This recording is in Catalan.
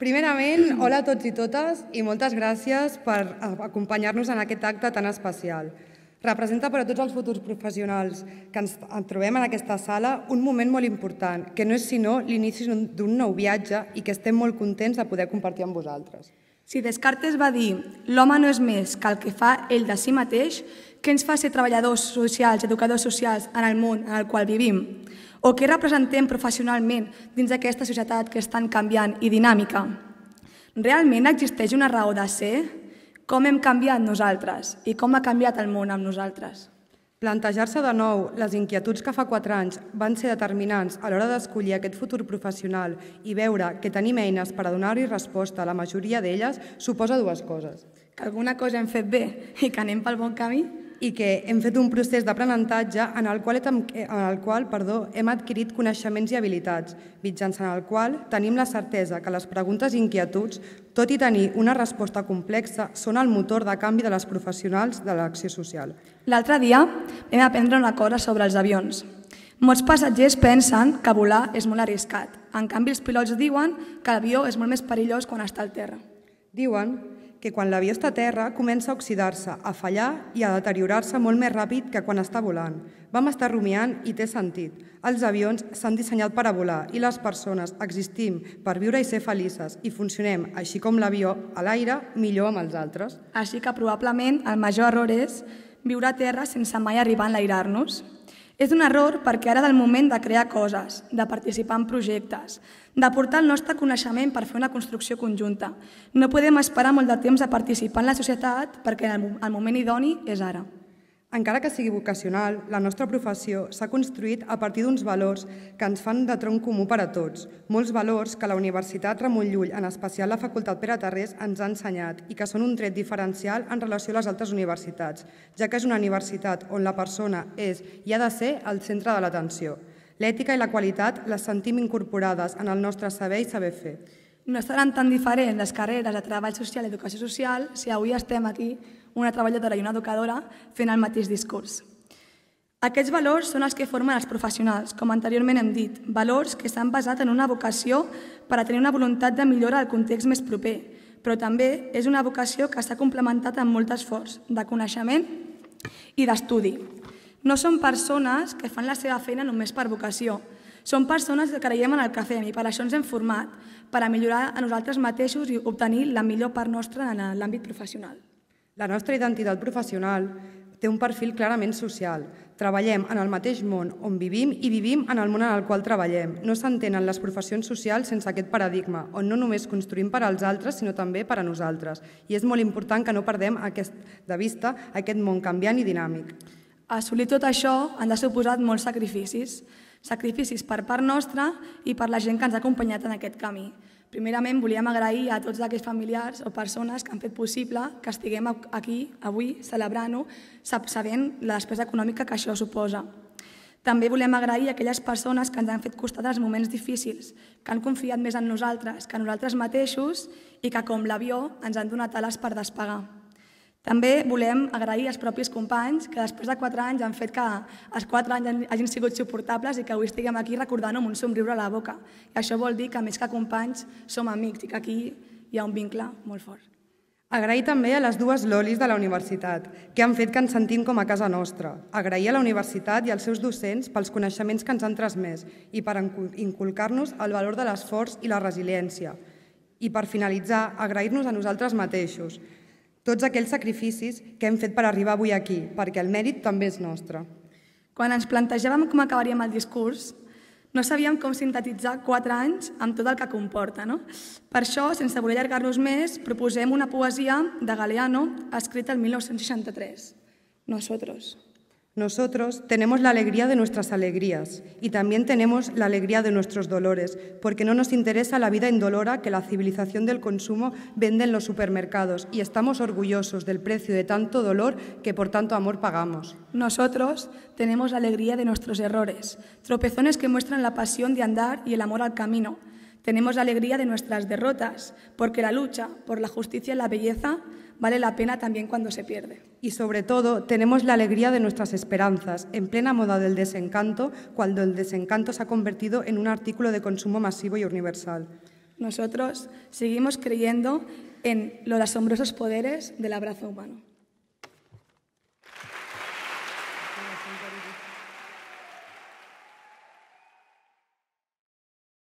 Primerament, hola a tots i totes i moltes gràcies per acompanyar-nos en aquest acte tan especial. Representa per a tots els futurs professionals que ens trobem en aquesta sala un moment molt important, que no és sinó l'inici d'un nou viatge i que estem molt contents de poder compartir amb vosaltres. Si Descartes va dir «l'home no és més que el que fa ell de si mateix», què ens fa ser treballadors socials, educadors socials en el món en el qual vivim? O què representem professionalment dins d'aquesta societat que és tan canviant i dinàmica? Realment existeix una raó de ser? Com hem canviat nosaltres i com ha canviat el món amb nosaltres? Plantejar-se de nou les inquietuds que fa quatre anys van ser determinants a l'hora d'escollir aquest futur professional i veure que tenim eines per a donar-hi resposta a la majoria d'elles suposa dues coses. Que alguna cosa hem fet bé i que anem pel bon camí i que hem fet un procés d'aprenentatge en el qual, eh, en el qual perdó, hem adquirit coneixements i habilitats, mitjançant el qual tenim la certesa que les preguntes i inquietuds, tot i tenir una resposta complexa, són el motor de canvi de les professionals de l'acció social. L'altre dia vam aprendre una cosa sobre els avions. Molts passatgers pensen que volar és molt arriscat. En canvi, els pilots diuen que l'avió és molt més perillós quan està al terra. Diuen que quan l'avió està a terra comença a oxidar-se, a fallar i a deteriorar-se molt més ràpid que quan està volant. Vam estar rumiant i té sentit. Els avions s'han dissenyat per a volar i les persones existim per viure i ser felices i funcionem, així com l'avió, a l'aire, millor amb els altres. Així que probablement el major error és viure a terra sense mai arribar a enlairar-nos. És un error perquè ara és el moment de crear coses, de participar en projectes, de portar el nostre coneixement per fer una construcció conjunta. No podem esperar molt de temps a participar en la societat perquè el moment idoni és ara. Encara que sigui vocacional, la nostra professió s'ha construït a partir d'uns valors que ens fan de tronc comú per a tots, molts valors que la Universitat Ramon Llull, en especial la Facultat Pere Tarrés, ens ha ensenyat i que són un tret diferencial en relació a les altres universitats, ja que és una universitat on la persona és i ha de ser el centre de l'atenció. L'ètica i la qualitat les sentim incorporades en el nostre saber i saber fer. No estaran tan diferents les carreres de treball social i educació social si avui estem aquí una treballadora i una educadora fent el mateix discurs. Aquests valors són els que formen els professionals, com anteriorment hem dit, valors que s'han basat en una vocació per a tenir una voluntat de millora del context més proper, però també és una vocació que s'ha complementat amb molt d'esforç, de coneixement i d'estudi. No són persones que fan la seva feina només per vocació, són persones que creiem en el que fem i per això ens hem format, per a millorar a nosaltres mateixos i obtenir la millor part nostra en l'àmbit professional. La nostra identitat professional té un perfil clarament social. Treballem en el mateix món on vivim i vivim en el món en el qual treballem. No s'entenen les professions socials sense aquest paradigma, on no només construïm per als altres, sinó també per a nosaltres. I és molt important que no perdem aquest, de vista aquest món canviant i dinàmic. Assolir tot això han de suposat molts sacrificis. Sacrificis per part nostra i per la gent que ens ha acompanyat en aquest camí. Primerament, volíem agrair a tots aquests familiars o persones que han fet possible que estiguem aquí avui celebrant-ho, sabent la despesa econòmica que això suposa. També volem agrair a aquelles persones que ens han fet costat els moments difícils, que han confiat més en nosaltres que en nosaltres mateixos i que, com l'avió, ens han donat ales per despegar. També volem agrair als propis companys que després de quatre anys han fet que els quatre anys hagin sigut suportables i que avui estiguem aquí recordant amb un somriure a la boca. I això vol dir que més que companys som amics i que aquí hi ha un vincle molt fort. Agrair també a les dues lolis de la universitat, que han fet que ens sentim com a casa nostra. Agrair a la universitat i als seus docents pels coneixements que ens han transmès i per inculcar-nos el valor de l'esforç i la resiliència. I per finalitzar, agrair-nos a nosaltres mateixos, tots aquells sacrificis que hem fet per arribar avui aquí, perquè el mèrit també és nostre. Quan ens plantejàvem com acabaríem el discurs, no sabíem com sintetitzar quatre anys amb tot el que comporta. No? Per això, sense voler allargar-nos més, proposem una poesia de Galeano escrita el 1963. Nosotros. Nosotros. Nosotros tenemos la alegría de nuestras alegrías y también tenemos la alegría de nuestros dolores, porque no nos interesa la vida indolora que la civilización del consumo vende en los supermercados y estamos orgullosos del precio de tanto dolor que por tanto amor pagamos. Nosotros tenemos la alegría de nuestros errores, tropezones que muestran la pasión de andar y el amor al camino. Tenemos la alegría de nuestras derrotas, porque la lucha por la justicia y la belleza vale la pena también cuando se pierde. Y sobre todo, tenemos la alegría de nuestras esperanzas, en plena moda del desencanto, cuando el desencanto se ha convertido en un artículo de consumo masivo y universal. Nosotros seguimos creyendo en los asombrosos poderes del abrazo humano.